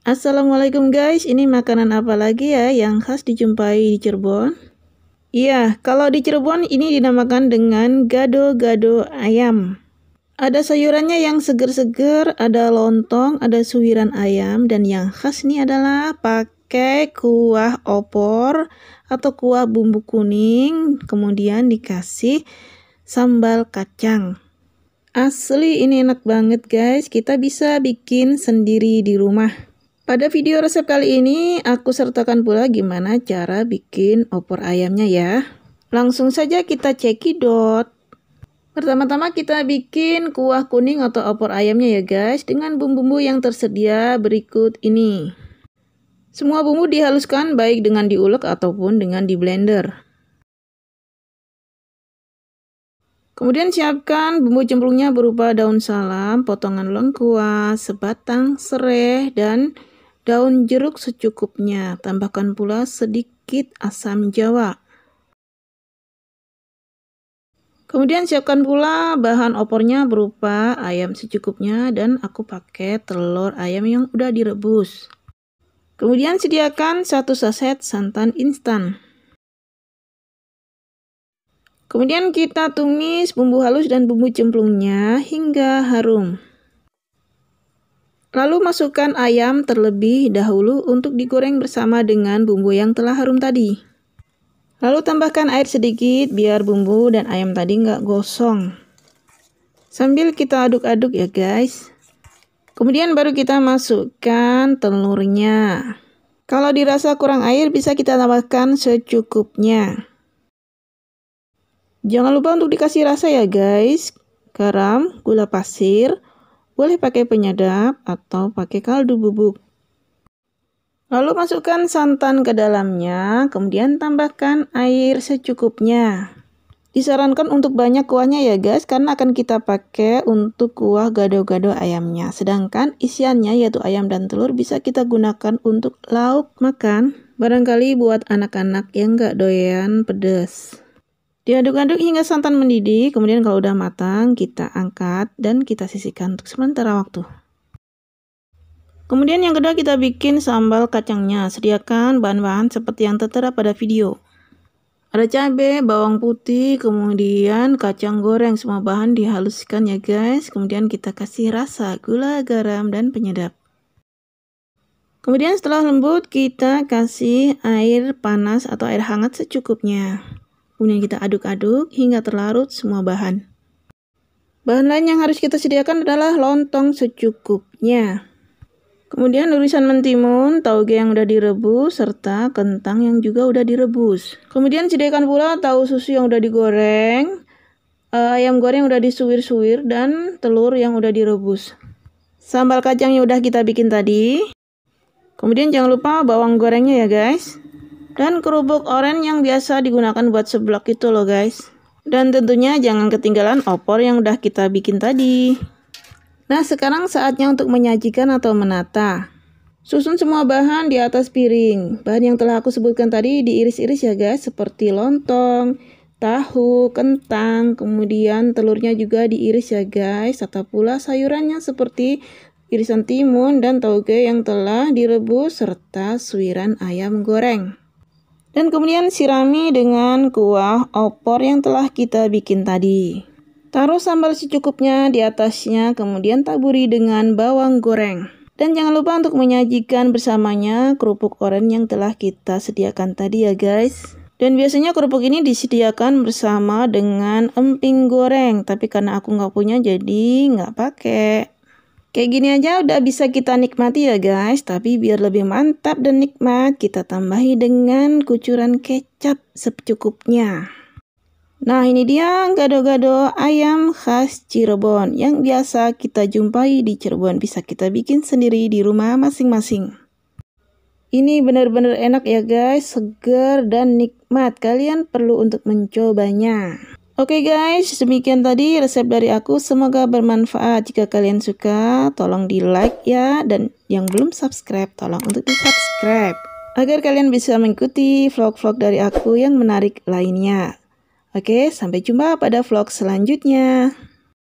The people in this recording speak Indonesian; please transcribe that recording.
Assalamualaikum guys, ini makanan apa lagi ya yang khas dijumpai di Cirebon? Iya, kalau di Cirebon ini dinamakan dengan gado-gado ayam. Ada sayurannya yang seger-seger, ada lontong, ada suwiran ayam, dan yang khas ini adalah pakai kuah opor atau kuah bumbu kuning, kemudian dikasih sambal kacang. Asli ini enak banget guys, kita bisa bikin sendiri di rumah. Pada video resep kali ini, aku sertakan pula gimana cara bikin opor ayamnya ya. Langsung saja kita cekidot. Pertama-tama kita bikin kuah kuning atau opor ayamnya ya guys dengan bumbu-bumbu yang tersedia berikut ini. Semua bumbu dihaluskan baik dengan diulek ataupun dengan di blender. Kemudian siapkan bumbu cemplungnya berupa daun salam, potongan lengkuas, sebatang serai, dan daun jeruk secukupnya, tambahkan pula sedikit asam jawa. Kemudian siapkan pula bahan opornya berupa ayam secukupnya dan aku pakai telur ayam yang udah direbus. Kemudian sediakan satu saset santan instan. Kemudian kita tumis bumbu halus dan bumbu cemplungnya hingga harum. Lalu masukkan ayam terlebih dahulu untuk digoreng bersama dengan bumbu yang telah harum tadi. Lalu tambahkan air sedikit biar bumbu dan ayam tadi nggak gosong. Sambil kita aduk-aduk ya guys. Kemudian baru kita masukkan telurnya. Kalau dirasa kurang air bisa kita tambahkan secukupnya. Jangan lupa untuk dikasih rasa ya guys. Garam, gula pasir, boleh pakai penyedap atau pakai kaldu bubuk. Lalu masukkan santan ke dalamnya, kemudian tambahkan air secukupnya. Disarankan untuk banyak kuahnya ya guys, karena akan kita pakai untuk kuah gado-gado ayamnya. Sedangkan isiannya yaitu ayam dan telur bisa kita gunakan untuk lauk makan. Barangkali buat anak-anak yang gak doyan pedas. Diaduk-aduk hingga santan mendidih, kemudian kalau udah matang kita angkat dan kita sisihkan untuk sementara waktu. Kemudian yang kedua kita bikin sambal kacangnya. Sediakan bahan-bahan seperti yang tertera pada video. Ada cabai, bawang putih, kemudian kacang goreng. Semua bahan dihaluskan ya guys. Kemudian kita kasih rasa gula, garam, dan penyedap. Kemudian setelah lembut kita kasih air panas atau air hangat secukupnya. Kemudian kita aduk-aduk hingga terlarut semua bahan. Bahan lain yang harus kita sediakan adalah lontong secukupnya. Kemudian lurusan mentimun, tauge yang udah direbus, serta kentang yang juga udah direbus. Kemudian sediakan pula tahu susu yang udah digoreng, eh, ayam goreng yang udah disuwir-suwir, dan telur yang udah direbus. Sambal kacang yang udah kita bikin tadi. Kemudian jangan lupa bawang gorengnya ya guys. Dan kerupuk oren yang biasa digunakan buat seblak itu loh guys. Dan tentunya jangan ketinggalan opor yang udah kita bikin tadi. Nah sekarang saatnya untuk menyajikan atau menata. Susun semua bahan di atas piring. Bahan yang telah aku sebutkan tadi diiris-iris ya guys. Seperti lontong, tahu, kentang, kemudian telurnya juga diiris ya guys. Serta pula sayurannya seperti irisan timun dan tauge yang telah direbus serta suiran ayam goreng. Dan kemudian sirami dengan kuah opor yang telah kita bikin tadi. Taruh sambal secukupnya di atasnya, kemudian taburi dengan bawang goreng. Dan jangan lupa untuk menyajikan bersamanya kerupuk oren yang telah kita sediakan tadi ya guys. Dan biasanya kerupuk ini disediakan bersama dengan emping goreng, tapi karena aku nggak punya jadi nggak pakai. Kayak gini aja udah bisa kita nikmati ya guys, tapi biar lebih mantap dan nikmat, kita tambahi dengan kucuran kecap secukupnya. Nah ini dia gado-gado ayam khas Cirebon yang biasa kita jumpai di Cirebon. Bisa kita bikin sendiri di rumah masing-masing. Ini benar-benar enak ya guys, segar dan nikmat. Kalian perlu untuk mencobanya. Oke okay guys, demikian tadi resep dari aku. Semoga bermanfaat. Jika kalian suka, tolong di like ya. Dan yang belum subscribe, tolong untuk di subscribe. Agar kalian bisa mengikuti vlog-vlog dari aku yang menarik lainnya. Oke, okay, sampai jumpa pada vlog selanjutnya.